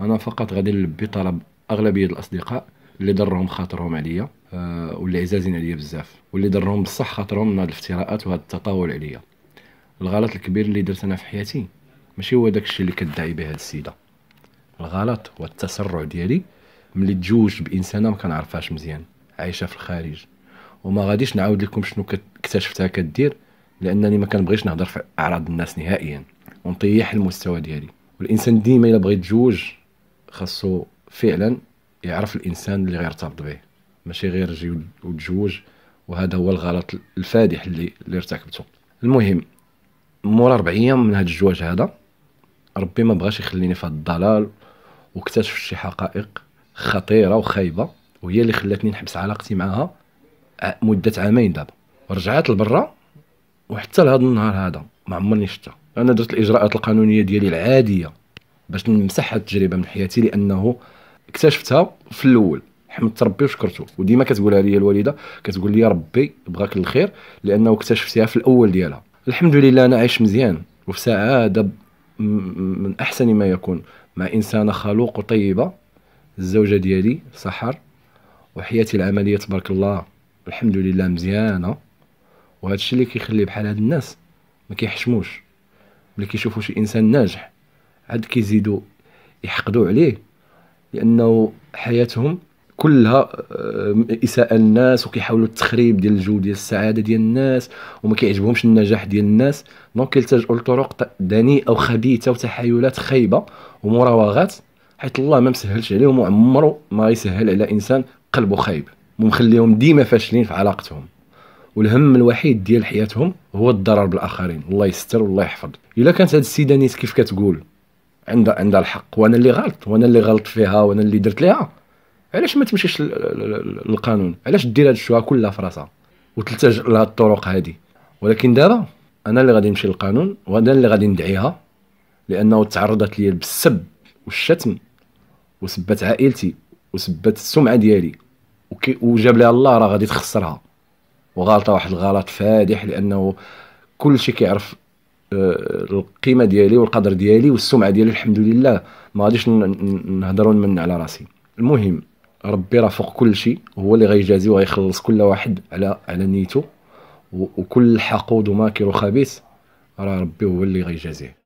انا فقط غادي نلبي طلب اغلبيه الاصدقاء اللي ضرهم خاطرهم عليا أه واللي عزازين عليا بزاف واللي ضرهم بصح خاطرهم من هاد الافتراءات وهاد التطاول عليا الغلط الكبير اللي درت انا في حياتي ماشي هو داكشي اللي كدعي به هاد السيده الغلط هو التسرع ديالي ملي تزوجت بانسانه ما كنعرفهاش مزيان عايشه في الخارج وما غاديش نعاود لكم شنو اكتشفتها كدير لانني ما كنبغيش نهضر في اعراض الناس نهائيا ونطيح المستوى ديالي والانسان ديما الا بغى يتزوج خاصو فعلا يعرف الانسان اللي غيرتبط به ماشي غير يجي وتزوج وهذا هو الغلط الفادح اللي اللي ارتكبته المهم مور اربع ايام من هذا الزواج هذا ربي ما بغاش يخليني في هذا الضلال واكتشفت شي حقائق خطيره وخايبه وهي اللي خلاتني نحبس علاقتي معها مده عامين دابا ورجعت لبرا وحتى لهذا النهار هذا ما عمرني شفتها انا درت الاجراءات القانونيه ديالي العاديه باش نمسح هاد التجربه من حياتي لانه اكتشفتها في الاول حمدت ربي وشكرته وديما كتقولها لي الوالده كتقول لي ربي بغاك الخير لانه اكتشفتيها في الاول ديالها الحمد لله انا عايش مزيان وفي سعاده من احسن ما يكون مع انسانه خلوق وطيبه الزوجه ديالي سحر وحياتي العمليه تبارك الله الحمد لله مزيانه وهذا الشيء اللي كيخلي بحال هاد الناس ما كيحشموش ملي كيشوفوا شي انسان ناجح عاد كيزيدوا يحقدوا عليه لانه حياتهم كلها آه، اساءه للناس وكيحاولوا التخريب ديال الجو ديال السعاده ديال الناس وما كيعجبهمش النجاح ديال الناس دونك كيلتجؤوا لطرق دنيئه وخبيثه وتحايلات خايبه ومراوغات حيت الله ما مسهلش عليهم وعمره ما يسهل على انسان قلبه خايب ومخليهم ديما فاشلين في علاقتهم والهم الوحيد ديال حياتهم هو الضرر بالاخرين الله يستر والله يحفظ الا كانت هاد السيده نيت كيف كتقول عندها عندها الحق وانا اللي غلط وانا اللي غلط فيها وانا اللي درت ليها علاش ما تمشيش للقانون علاش دير هاد الشوا كلها في راسها وتلتجئ لها الطرق هذه ولكن دابا انا اللي غادي نمشي للقانون وانا اللي غادي ندعيها لانه تعرضت لي بالسب والشتم وسبت عائلتي وسبت السمعه ديالي وجاب لها الله راه غادي تخسرها وغالطه واحد الغلط فادح لانه كل شيء كيعرف آه، القيمه ديالي والقدر ديالي والسمعه ديالي الحمد لله ما غاديش نهضر ونمن على راسي المهم ربي راه فوق كل شيء هو اللي غيجازي وغيخلص كل واحد على على نيته وكل حقود وماكر وخبيث راه ربي هو اللي غيجازيه